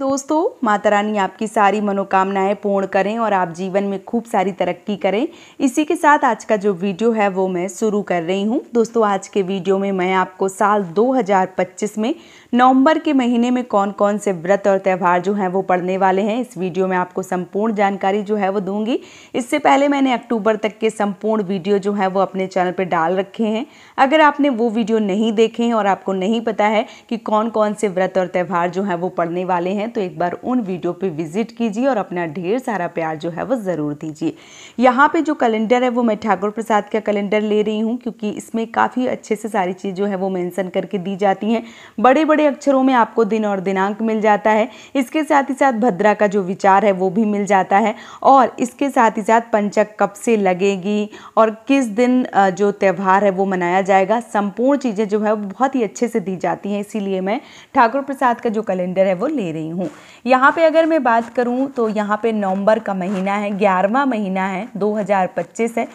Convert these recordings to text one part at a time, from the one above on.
दोस्तों माता रानी आपकी सारी मनोकामनाएं पूर्ण करें और आप जीवन में खूब सारी तरक्की करें इसी के साथ आज का जो वीडियो है वो मैं शुरू कर रही हूं दोस्तों आज के वीडियो में मैं आपको साल 2025 में नवंबर के महीने में कौन कौन से व्रत और त्यौहार जो हैं वो पड़ने वाले हैं इस वीडियो में आपको संपूर्ण जानकारी जो है वो दूंगी इससे पहले मैंने अक्टूबर तक के संपूर्ण वीडियो जो है वो अपने चैनल पर डाल रखे हैं अगर आपने वो वीडियो नहीं देखे हैं और आपको नहीं पता है कि कौन कौन से व्रत और त्यौहार जो हैं वो पड़ने वाले हैं तो एक बार उन वीडियो पर विजिट कीजिए और अपना ढेर सारा प्यार जो है वो ज़रूर दीजिए यहाँ पर जो कैलेंडर है वो मैं ठाकुर प्रसाद का कैलेंडर ले रही हूँ क्योंकि इसमें काफ़ी अच्छे से सारी चीज़ जो है वो मैंसन करके दी जाती हैं बड़े बड़े बड़े अक्षरों में आपको दिन और दिनांक मिल जाता है इसके साथ ही साथ भद्रा का जो विचार है वो भी मिल जाता है और इसके साथ ही साथ पंचक कब से लगेगी और किस दिन जो त्यौहार है वो मनाया जाएगा संपूर्ण चीज़ें जो है वो बहुत ही अच्छे से दी जाती हैं इसीलिए मैं ठाकुर प्रसाद का जो कैलेंडर है वो ले रही हूँ यहाँ पे अगर मैं बात करूँ तो यहाँ पे नवंबर का महीना है ग्यारहवा महीना है दो है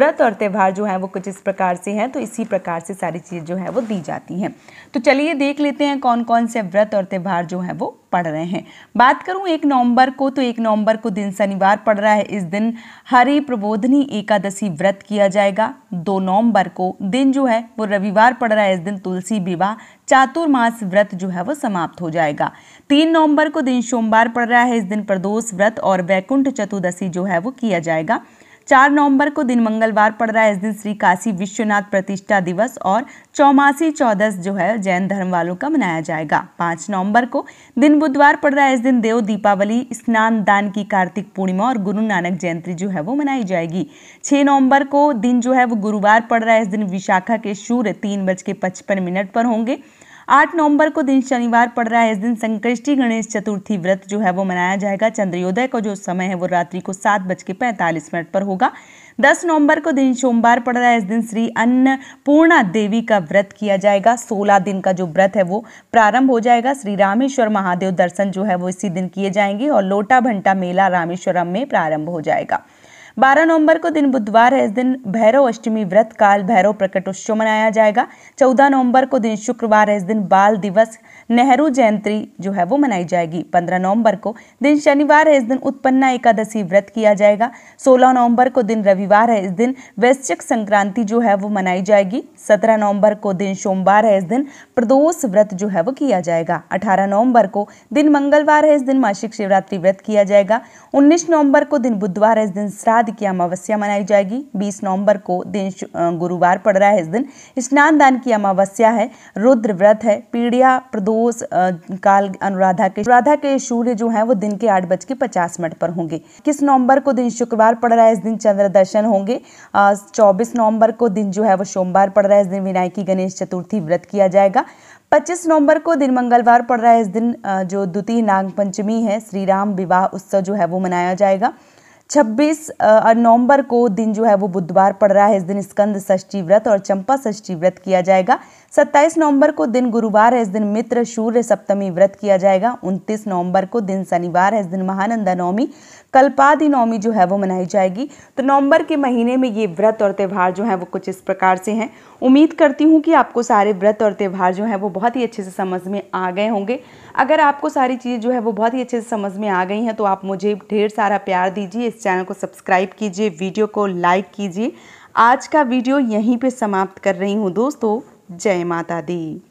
व्रत और त्यौहार जो है वो कुछ इस प्रकार से हैं तो इसी प्रकार से सारी चीज़ जो है वो दी जाती हैं तो चलिए देख लेते हैं हैं कौन कौन से व्रत और त्यौहार जो हैं वो पढ़ रहे हैं बात करूं एक नवंबर को तो एक नवंबर को दिन शनिवार पड़ रहा है इस दिन हरि प्रबोधनी एकादशी व्रत किया जाएगा दो नवंबर को दिन जो है वो रविवार पड़ रहा है इस दिन तुलसी विवाह चातुर्मास व्रत जो है वो समाप्त हो जाएगा तीन नवंबर को दिन सोमवार पड़ रहा है इस दिन प्रदोष व्रत और वैकुंठ चतुर्दशी जो है वो किया जाएगा चार नवंबर को दिन मंगलवार पड़ रहा है इस दिन श्री काशी विश्वनाथ प्रतिष्ठा दिवस और चौमासी चौदस जो है जैन धर्म वालों का मनाया जाएगा पाँच नवंबर को दिन बुधवार पड़ रहा है इस दिन देव दीपावली स्नान दान की कार्तिक पूर्णिमा और गुरु नानक जयंती जो है वो मनाई जाएगी छः नवंबर को दिन जो है वो गुरुवार पड़ रहा है इस दिन विशाखा के सूर्य तीन बज के पचपन मिनट पर होंगे आठ नवंबर को दिन शनिवार पड़ रहा है इस दिन संकृष्टि गणेश चतुर्थी व्रत जो है वो मनाया जाएगा चंद्रयोदय का जो समय है वो रात्रि को सात बज के पैंतालीस मिनट पर होगा दस नवंबर को दिन सोमवार पड़ रहा है इस दिन श्री अन्नपूर्णा देवी का व्रत किया जाएगा सोलह दिन का जो व्रत है वो प्रारंभ हो जाएगा श्री रामेश्वर महादेव दर्शन जो है वो इसी दिन किए जाएंगे और लोटा भंटा मेला रामेश्वरम में प्रारंभ हो जाएगा बारह नवंबर को दिन बुधवार है इस दिन भैरव अष्टमी व्रत काल भैरव प्रकट उत्सव मनाया जाएगा चौदह नवंबर को दिन शुक्रवार है इस दिन बाल दिवस नेहरू जयंती जो है वो मनाई जाएगी पंद्रह नवंबर को दिन शनिवार है इस दिन उत्पन्ना एकादशी व्रत किया जाएगा सोलह नवंबर को दिन रविवार है इस दिन वैश्विक संक्रांति जो है वो मनाई जाएगी सत्रह नवंबर को दिन सोमवार है इस दिन प्रदोष व्रत जो है वो किया जाएगा अठारह नवंबर को दिन मंगलवार है इस दिन मासिक शिवरात्रि व्रत किया जाएगा उन्नीस नवंबर को दिन बुधवार है इस दिन श्राद्ध बाद की अमावस्या मनाई जाएगी 20 नवंबर को दिन गुरुवार पड़ रहा है इस दिन स्नान दान की अमावस्या है रुद्र व्रत है पीड़िया प्रदोष काल अनुराधा के अनुराधा के सूर्य जो है वो दिन के आठ बज के पचास मिनट पर होंगे किस नवंबर को दिन शुक्रवार पड़ रहा है इस दिन चंद्र दर्शन होंगे चौबीस नवम्बर को दिन जो है वो सोमवार पड़ रहा है इस दिन विनायकी गणेश चतुर्थी व्रत किया जाएगा 25 नवंबर को दिन मंगलवार पड़ रहा है इस दिन जो द्वितीय नाग पंचमी है श्री राम विवाह उत्सव जो है वो मनाया जाएगा छब्बीस नवंबर को दिन जो है वो बुधवार पड़ रहा है इस दिन स्कंद षष्ठी व्रत और चंपा षष्ठी व्रत किया जाएगा सत्ताईस नवंबर को दिन गुरुवार है इस दिन मित्र सूर्य सप्तमी व्रत किया जाएगा उनतीस नवंबर को दिन शनिवार है इस दिन महानंदा नवमी कल्पादि नवमी जो है वो मनाई जाएगी तो नवंबर के महीने में ये व्रत और त्यौहार जो है वो कुछ इस प्रकार से हैं उम्मीद करती हूँ कि आपको सारे व्रत और त्यौहार जो है वो बहुत ही अच्छे से समझ में आ गए होंगे अगर आपको सारी चीज़ जो है वो बहुत ही अच्छे से समझ में आ गई हैं तो आप मुझे ढेर सारा प्यार दीजिए प्लीज़ चैनल को सब्सक्राइब कीजिए वीडियो को लाइक कीजिए आज का वीडियो यहीं पे समाप्त कर रही हूँ दोस्तों जय माता दी